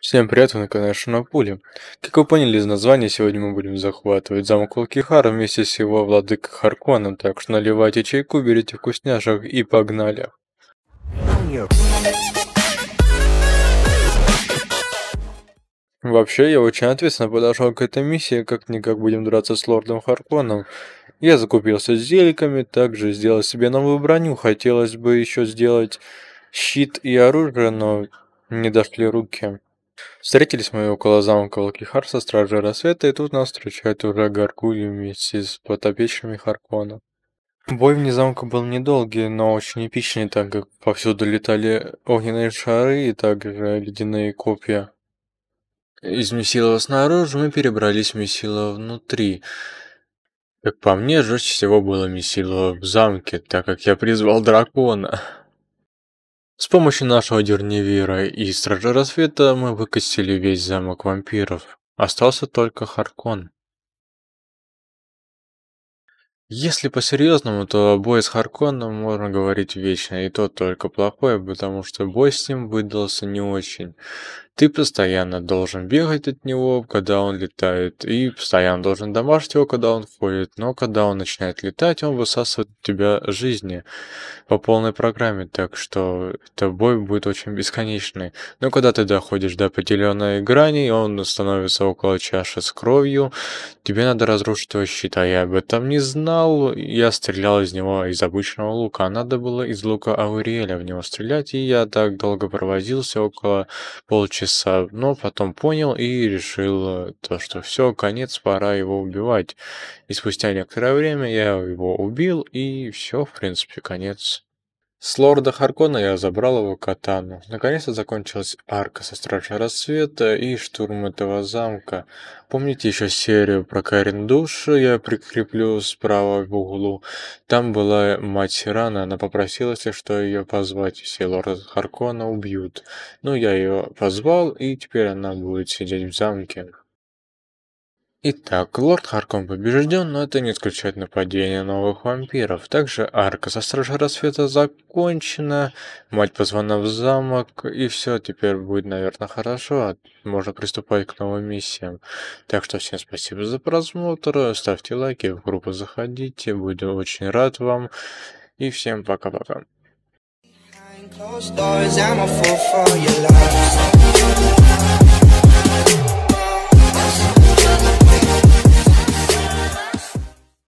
Всем привет, вы на канале Шунапули. Как вы поняли из названия, сегодня мы будем захватывать замок Лакихара вместе с его владыкой Харконом, так что наливайте чайку, берите вкусняшек и погнали. Вообще, я очень ответственно подошел к этой миссии, как-никак будем драться с лордом Харконом. Я закупился зеликами, также сделал себе новую броню, хотелось бы еще сделать щит и оружие, но не дошли руки. Встретились мы около замка Волкихарса стражи Рассвета, и тут нас встречает уже Гаргули вместе с потопечами Харкона. Бой вне замка был недолгий, но очень эпичный, так как повсюду летали огненные шары и также ледяные копья. Из Месилова снаружи мы перебрались в Месилово внутри. Как по мне, жестче всего было Месилово в замке, так как я призвал дракона. С помощью нашего дерневира и стражи рассвета мы выкосили весь замок вампиров. Остался только Харкон. Если по-серьезному, то бой с Харконом можно говорить вечно, и то только плохое, потому что бой с ним выдался не очень. Ты постоянно должен бегать от него, когда он летает, и постоянно должен домашить его, когда он входит, но когда он начинает летать, он высасывает у тебя жизни по полной программе, так что это бой будет очень бесконечный. Но когда ты доходишь до определенной грани, он становится около чаши с кровью, тебе надо разрушить его щит, а я об этом не знал, я стрелял из него из обычного лука, а надо было из лука Ауриэля в него стрелять, и я так долго провозился, около полчаса полчаса, но потом понял и решил э, то, что все, конец, пора его убивать. И спустя некоторое время я его убил, и все, в принципе, конец. С лорда Харкона я забрал его катану. Наконец-то закончилась арка со страшного рассвета и штурм этого замка. Помните еще серию про Карен Душу? Я прикреплю справа в углу. Там была мать Сирана, она попросила, если что, ее позвать. Если лорда Харкона убьют. Ну, я ее позвал, и теперь она будет сидеть в замке. Итак, лорд Харком побежден, но это не исключает нападение новых вампиров. Также арка со Стражей Рассвета закончена, мать позвана в замок, и все, теперь будет, наверное, хорошо, а можно приступать к новым миссиям. Так что всем спасибо за просмотр, ставьте лайки, в группу заходите, буду очень рад вам, и всем пока-пока.